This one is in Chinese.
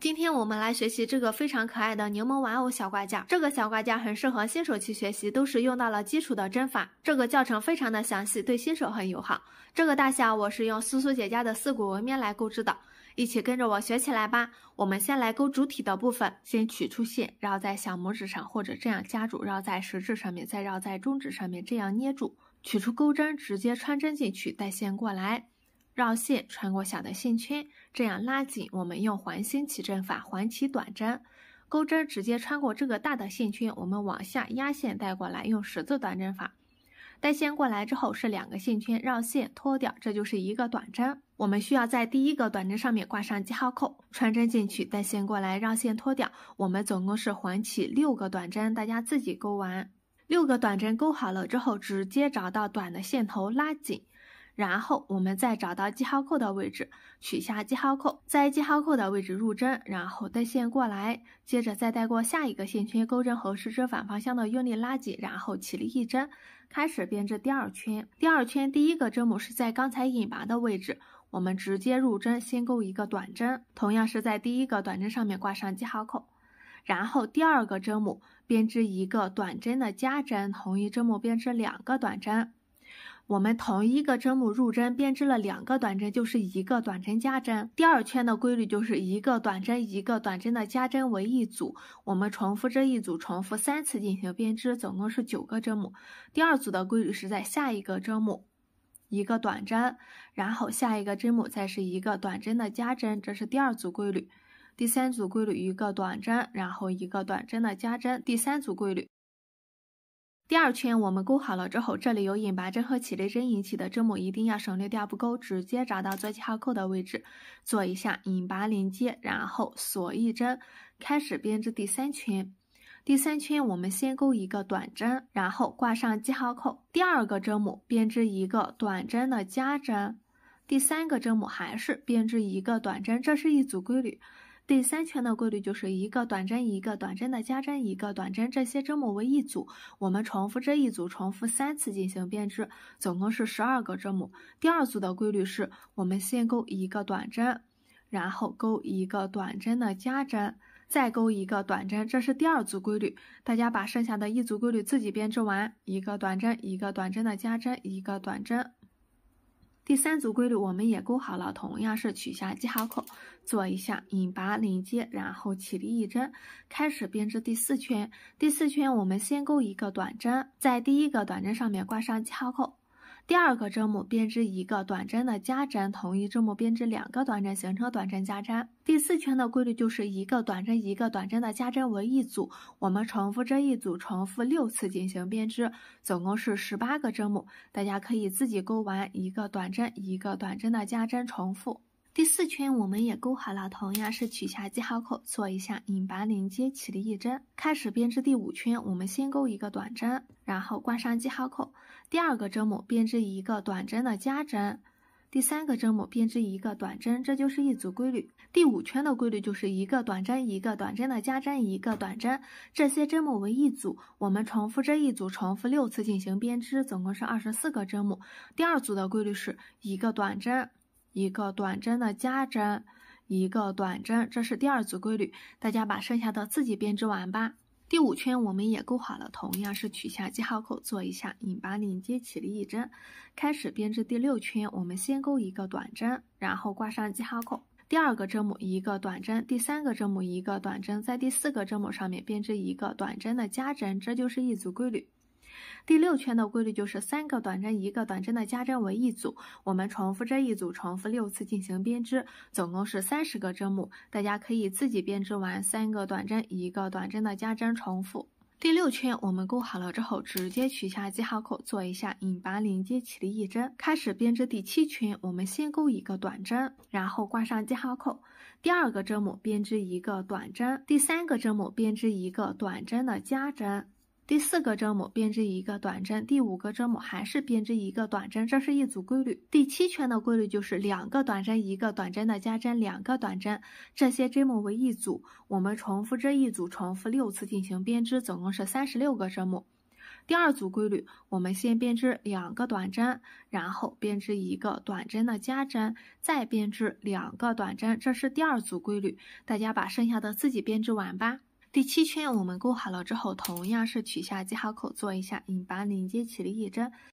今天我们来学习这个非常可爱的柠檬玩偶小挂件。这个小挂件很适合新手去学习，都是用到了基础的针法。这个教程非常的详细，对新手很友好。这个大小我是用苏苏姐家的四股纹面来钩织的，一起跟着我学起来吧。我们先来钩主体的部分，先取出线，绕在小拇指上，或者这样夹住，绕在食指上面，再绕在中指上面，这样捏住，取出钩针，直接穿针进去，带线过来。绕线穿过小的线圈，这样拉紧。我们用环形起针法环起短针，钩针直接穿过这个大的线圈，我们往下压线带过来，用十字短针法带线过来之后是两个线圈，绕线脱掉，这就是一个短针。我们需要在第一个短针上面挂上记号扣，穿针进去，带线过来，绕线脱掉。我们总共是环起六个短针，大家自己钩完。六个短针钩好了之后，直接找到短的线头拉紧。然后我们再找到记号扣的位置，取下记号扣，在记号扣的位置入针，然后带线过来，接着再带过下一个线圈，钩针和是指反方向的用力拉紧，然后起立一针，开始编织第二圈。第二圈第一个针目是在刚才引拔的位置，我们直接入针，先钩一个短针，同样是在第一个短针上面挂上记号扣，然后第二个针目编织一个短针的加针，同一针目编织两个短针。我们同一个针目入针编织了两个短针，就是一个短针加针。第二圈的规律就是一个短针一个短针的加针为一组，我们重复这一组，重复三次进行编织，总共是九个针目。第二组的规律是在下一个针目一个短针，然后下一个针目再是一个短针的加针，这是第二组规律。第三组规律一个短针，然后一个短针的加针，第三组规律。第二圈我们钩好了之后，这里有引拔针和起立针引起的针目，一定要省略掉不钩，直接找到做记号扣的位置，做一下引拔连接，然后锁一针，开始编织第三圈。第三圈我们先钩一个短针，然后挂上记号扣，第二个针目编织一个短针的加针，第三个针目还是编织一个短针，这是一组规律。第三圈的规律就是一个短针，一个短针的加针，一个短针，这些针目为一组，我们重复这一组，重复三次进行编织，总共是十二个针目。第二组的规律是我们先钩一个短针，然后钩一个短针的加针，再钩一个短针，这是第二组规律。大家把剩下的一组规律自己编织完，一个短针，一个短针的加针，一个短针。第三组规律我们也钩好了，同样是取下记号扣，做一下引拔连接，然后起立一针，开始编织第四圈。第四圈我们先钩一个短针，在第一个短针上面挂上记号扣。第二个针目编织一个短针的加针，同一针目编织两个短针，形成短针加针。第四圈的规律就是一个短针一个短针的加针为一组，我们重复这一组，重复六次进行编织，总共是十八个针目。大家可以自己钩完一个短针一个短针的加针，重复。第四圈我们也钩好了，同样是取下记号扣，做一下引拔连接起立一针，开始编织第五圈。我们先钩一个短针，然后挂上记号扣，第二个针目编织一个短针的加针，第三个针目编织一个短针，这就是一组规律。第五圈的规律就是一个短针，一个短针的加针，一个短针，这些针目为一组，我们重复这一组，重复六次进行编织，总共是二十四个针目。第二组的规律是一个短针。一个短针的加针，一个短针，这是第二组规律。大家把剩下的自己编织完吧。第五圈我们也钩好了，同样是取下记号扣，做一下引拔领接起立一针，开始编织第六圈。我们先钩一个短针，然后挂上记号扣。第二个针目一个短针，第三个针目一个短针，在第四个针目上面编织一个短针的加针，这就是一组规律。第六圈的规律就是三个短针一个短针的加针为一组，我们重复这一组重复六次进行编织，总共是三十个针目，大家可以自己编织完三个短针一个短针的加针重复。第六圈我们钩好了之后，直接取下记号扣，做一下引拔连接起立一针，开始编织第七圈。我们先钩一个短针，然后挂上记号扣，第二个针目编织一个短针，第三个针目编织一个短针的加针。第四个针目编织一个短针，第五个针目还是编织一个短针，这是一组规律。第七圈的规律就是两个短针一个短针的加针，两个短针，这些针目为一组，我们重复这一组，重复六次进行编织，总共是三十六个针目。第二组规律，我们先编织两个短针，然后编织一个短针的加针，再编织两个短针，这是第二组规律。大家把剩下的自己编织完吧。第七圈我们钩好了之后，同样是取下记号扣，做一下引拔连接起立一针。